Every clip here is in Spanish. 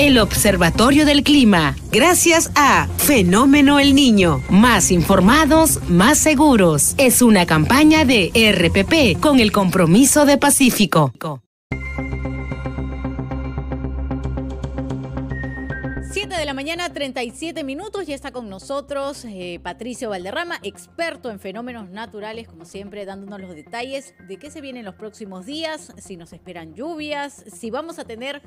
el Observatorio del Clima, gracias a Fenómeno El Niño. Más informados, más seguros. Es una campaña de RPP con el compromiso de Pacífico. de la mañana, 37 minutos. Ya está con nosotros eh, Patricio Valderrama, experto en fenómenos naturales, como siempre, dándonos los detalles de qué se viene en los próximos días, si nos esperan lluvias, si vamos a tener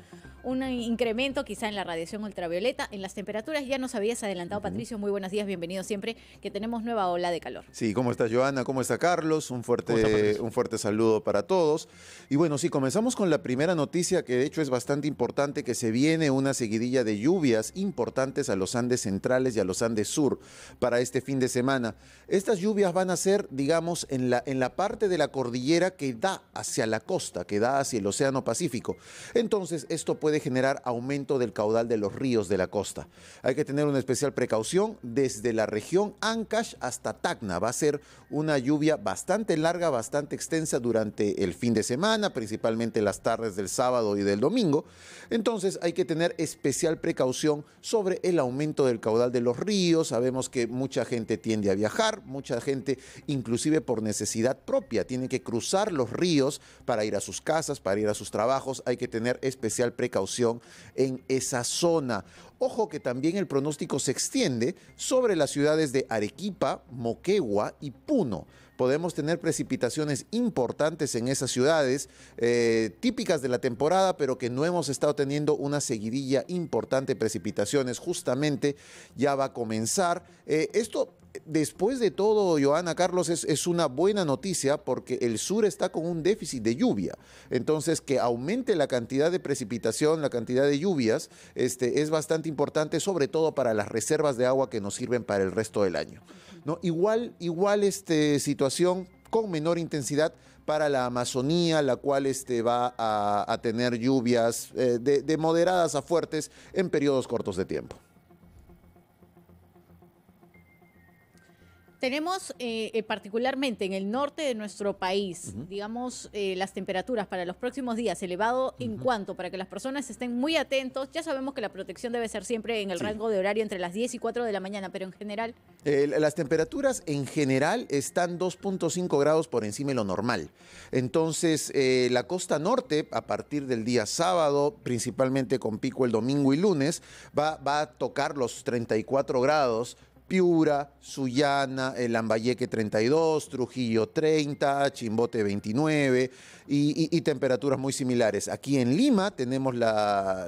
un incremento quizá en la radiación ultravioleta, en las temperaturas. Ya nos habías adelantado, Patricio. Muy buenos días, bienvenido siempre, que tenemos nueva ola de calor. Sí, ¿cómo está Joana? ¿Cómo está Carlos? Un fuerte, un fuerte saludo para todos. Y bueno, sí, comenzamos con la primera noticia, que de hecho es bastante importante, que se viene una seguidilla de lluvias importantes a los Andes centrales y a los Andes sur para este fin de semana. Estas lluvias van a ser, digamos, en la, en la parte de la cordillera que da hacia la costa, que da hacia el Océano Pacífico. Entonces, esto puede generar aumento del caudal de los ríos de la costa. Hay que tener una especial precaución desde la región Ancash hasta Tacna. Va a ser una lluvia bastante larga, bastante extensa durante el fin de semana, principalmente las tardes del sábado y del domingo. Entonces hay que tener especial precaución sobre el aumento del caudal de los ríos. Sabemos que mucha gente tiende a viajar, mucha gente inclusive por necesidad propia tiene que cruzar los ríos para ir a sus casas, para ir a sus trabajos. Hay que tener especial precaución en esa zona. Ojo que también el pronóstico se extiende sobre las ciudades de Arequipa, Moquegua y Puno. Podemos tener precipitaciones importantes en esas ciudades, eh, típicas de la temporada, pero que no hemos estado teniendo una seguidilla importante de precipitaciones. Justamente ya va a comenzar. Eh, esto después de todo, Joana Carlos, es, una buena noticia porque el sur está con un déficit de lluvia. Entonces, que aumente la cantidad de precipitación, la cantidad de lluvias, este, es bastante importante, sobre todo para las reservas de agua que nos sirven para el resto del año. ¿no? Igual, igual este, situación con menor intensidad para la Amazonía, la cual este, va a, tener lluvias eh, de moderadas a fuertes en periodos cortos de tiempo. tenemos eh, eh, particularmente en el norte de nuestro país, digamos, eh, las temperaturas para los próximos días elevado en cuanto para que las personas estén muy atentos. Ya sabemos que la protección debe ser siempre en el rango de horario entre las 10 y 4 de la mañana, pero en general. las temperaturas en general están 2.5 grados por encima de lo normal. Entonces, la costa norte, a partir del día sábado, principalmente con pico el domingo y lunes, va a tocar los 34 grados Piura, Sullana, el Lambayeque 32, Trujillo 30, Chimbote 29 y, temperaturas muy similares. Aquí en Lima tenemos la,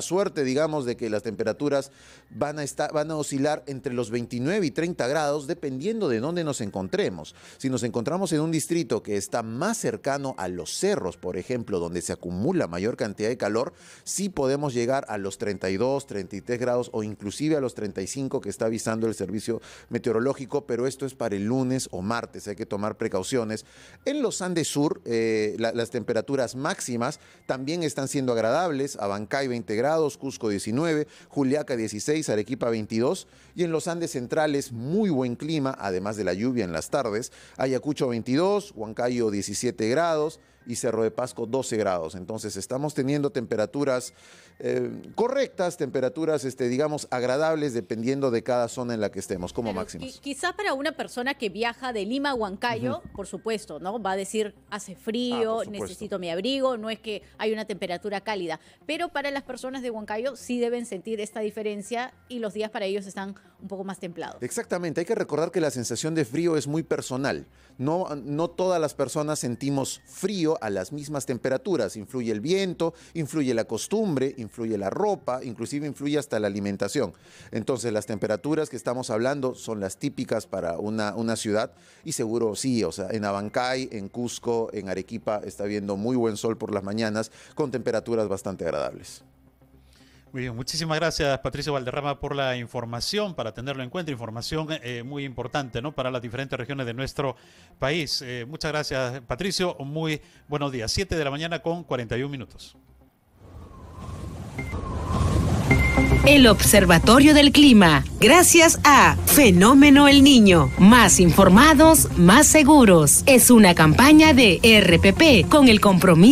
suerte, digamos, de que las temperaturas van a, estar, van a oscilar entre los 29 y 30 grados dependiendo de dónde nos encontremos. Si nos encontramos en un distrito que está más cercano a los cerros, por ejemplo, donde se acumula mayor cantidad de calor, sí podemos llegar a los 32, 33 grados o inclusive a los 35 que está avisando el servicio meteorológico, pero esto es para el lunes o martes, hay que tomar precauciones. En los Andes Sur, eh, las temperaturas máximas también están siendo agradables, Abancay 20 grados, Cusco 19, Juliaca 16, Arequipa 22, y en los Andes Centrales muy buen clima, además de la lluvia en las tardes, Ayacucho 22, Huancayo 17 grados, y Cerro de Pasco 12 grados. Entonces estamos teniendo temperaturas eh, correctas, temperaturas, este, digamos, agradables dependiendo de cada zona en la que estemos, como máximo. Quizás para una persona que viaja de Lima a Huancayo, por supuesto, ¿no? Va a decir, hace frío, ah, necesito mi abrigo, no es que hay una temperatura cálida, pero para las personas de Huancayo sí deben sentir esta diferencia y los días para ellos están un poco más templado. Exactamente, hay que recordar que la sensación de frío es muy personal. No, no todas las personas sentimos frío a las mismas temperaturas. Influye el viento, influye la costumbre, influye la ropa, inclusive influye hasta la alimentación. Entonces las temperaturas que estamos hablando son las típicas para una, una ciudad y seguro sí, o sea, en Abancay, en Cusco, en Arequipa está viendo muy buen sol por las mañanas con temperaturas bastante agradables muchísimas gracias Patricio Valderrama por la información, para tenerlo en cuenta, información eh, muy importante ¿no? para las diferentes regiones de nuestro país. Eh, muchas gracias Patricio, muy buenos días. 7 de la mañana con 41 minutos. El Observatorio del Clima, gracias a Fenómeno El Niño. Más informados, más seguros. Es una campaña de RPP con el compromiso.